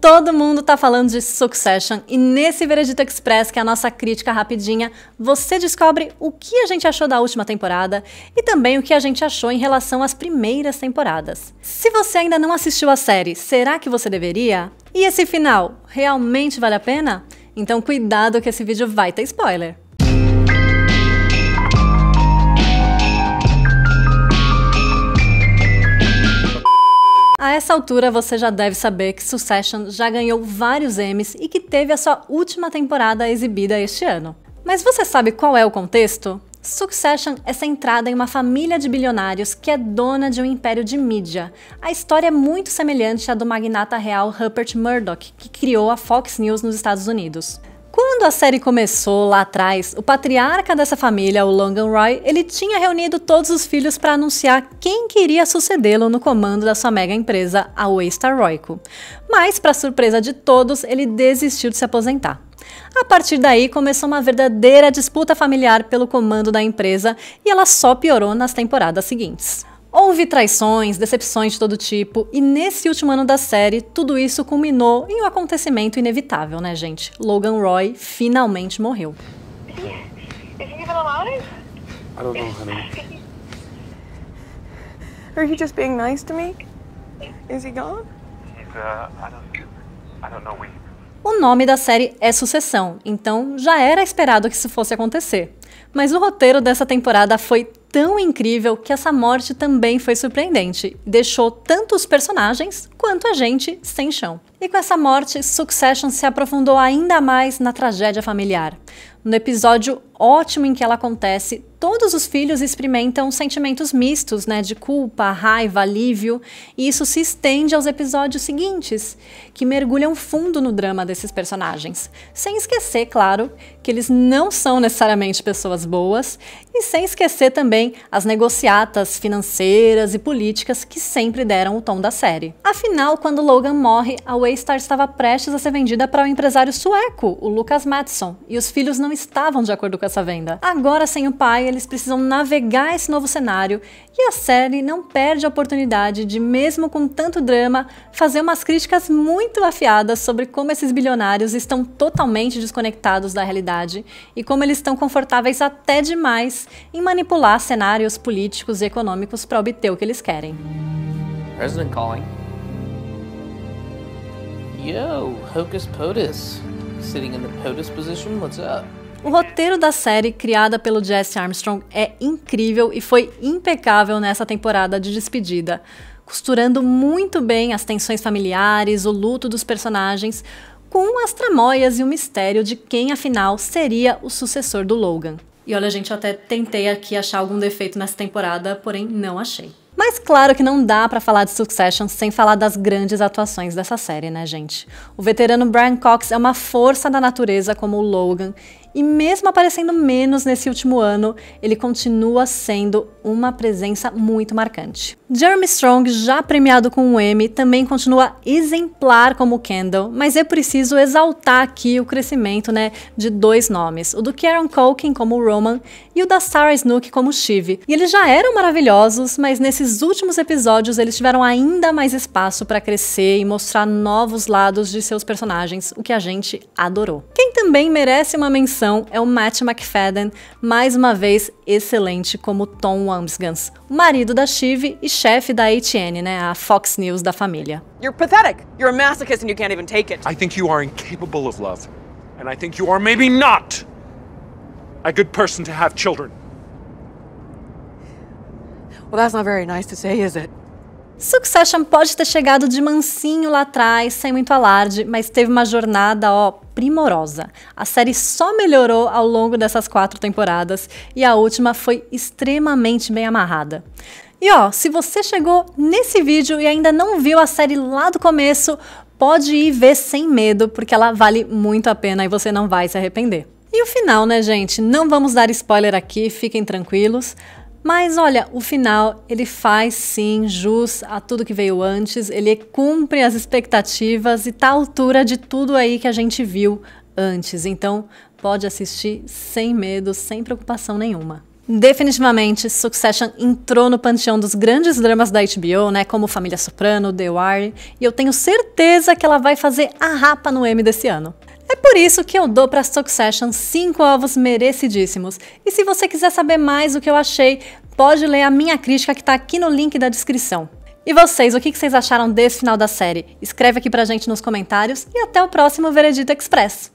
Todo mundo tá falando de Succession e nesse Veredito Express, que é a nossa crítica rapidinha, você descobre o que a gente achou da última temporada e também o que a gente achou em relação às primeiras temporadas. Se você ainda não assistiu a série, será que você deveria? E esse final, realmente vale a pena? Então cuidado que esse vídeo vai ter spoiler. A essa altura você já deve saber que Succession já ganhou vários Emmys e que teve a sua última temporada exibida este ano. Mas você sabe qual é o contexto? Succession é centrada em uma família de bilionários que é dona de um império de mídia. A história é muito semelhante à do magnata real Rupert Murdoch, que criou a Fox News nos Estados Unidos. Quando a série começou lá atrás, o patriarca dessa família, o Longan Roy, ele tinha reunido todos os filhos para anunciar quem queria sucedê-lo no comando da sua mega empresa, a Waystar Royco. Mas, para surpresa de todos, ele desistiu de se aposentar. A partir daí começou uma verdadeira disputa familiar pelo comando da empresa e ela só piorou nas temporadas seguintes. Houve traições, decepções de todo tipo, e nesse último ano da série, tudo isso culminou em um acontecimento inevitável, né, gente? Logan Roy finalmente morreu. Are just being nice to me? Is he gone? He's, uh, I don't, I don't know. O nome da série é Sucessão, então já era esperado que isso fosse acontecer. Mas o roteiro dessa temporada foi tão incrível que essa morte também foi surpreendente, deixou tanto os personagens quanto a gente sem chão. E com essa morte, Succession se aprofundou ainda mais na tragédia familiar, no episódio ótimo em que ela acontece, todos os filhos experimentam sentimentos mistos, né, de culpa, raiva, alívio, e isso se estende aos episódios seguintes, que mergulham fundo no drama desses personagens. Sem esquecer, claro, que eles não são necessariamente pessoas boas, e sem esquecer também as negociatas financeiras e políticas que sempre deram o tom da série. Afinal, quando Logan morre, a Waystar estava prestes a ser vendida para o um empresário sueco, o Lucas Matson, e os filhos não estavam de acordo com essa venda. Agora, sem o pai, eles precisam navegar esse novo cenário e a série não perde a oportunidade de, mesmo com tanto drama, fazer umas críticas muito afiadas sobre como esses bilionários estão totalmente desconectados da realidade e como eles estão confortáveis até demais em manipular cenários políticos e econômicos para obter o que eles querem. President calling. Yo, hocus pocus. O roteiro da série, criada pelo Jesse Armstrong, é incrível e foi impecável nessa temporada de despedida, costurando muito bem as tensões familiares, o luto dos personagens, com as tramóias e o mistério de quem afinal seria o sucessor do Logan. E olha, gente, eu até tentei aqui achar algum defeito nessa temporada, porém não achei. Mas claro que não dá para falar de Succession sem falar das grandes atuações dessa série, né, gente? O veterano Brian Cox é uma força da natureza como o Logan, e mesmo aparecendo menos nesse último ano, ele continua sendo uma presença muito marcante. Jeremy Strong, já premiado com um Emmy, também continua exemplar como Kendall, mas é preciso exaltar aqui o crescimento né, de dois nomes, o do Karen Culkin como Roman e o da Sarah Snook como Shiv. E eles já eram maravilhosos, mas nesses nesses últimos episódios eles tiveram ainda mais espaço para crescer e mostrar novos lados de seus personagens, o que a gente adorou. Quem também merece uma menção é o Matt McFadden, mais uma vez excelente como Tom Wamsgans, marido da Shiv e chefe da ATN, né, a Fox News da família. You're pathetic. You're a masochist and you can't even take it. I think you are incapable of love. And I think you are maybe not a good person to have children. Succession pode ter chegado de mansinho lá atrás, sem muito alarde, mas teve uma jornada, ó, primorosa. A série só melhorou ao longo dessas quatro temporadas e a última foi extremamente bem amarrada. E ó, se você chegou nesse vídeo e ainda não viu a série lá do começo, pode ir ver sem medo, porque ela vale muito a pena e você não vai se arrepender. E o final, né, gente? Não vamos dar spoiler aqui, fiquem tranquilos. Mas olha, o final ele faz sim jus a tudo que veio antes, ele cumpre as expectativas e tá à altura de tudo aí que a gente viu antes. Então pode assistir sem medo, sem preocupação nenhuma. Definitivamente, Succession entrou no panteão dos grandes dramas da HBO, né, como Família Soprano, The Wire, e eu tenho certeza que ela vai fazer a rapa no M desse ano. É por isso que eu dou para Succession 5 ovos merecidíssimos. E se você quiser saber mais do que eu achei, pode ler a minha crítica que está aqui no link da descrição. E vocês, o que vocês acharam desse final da série? Escreve aqui pra gente nos comentários e até o próximo Veredito Express.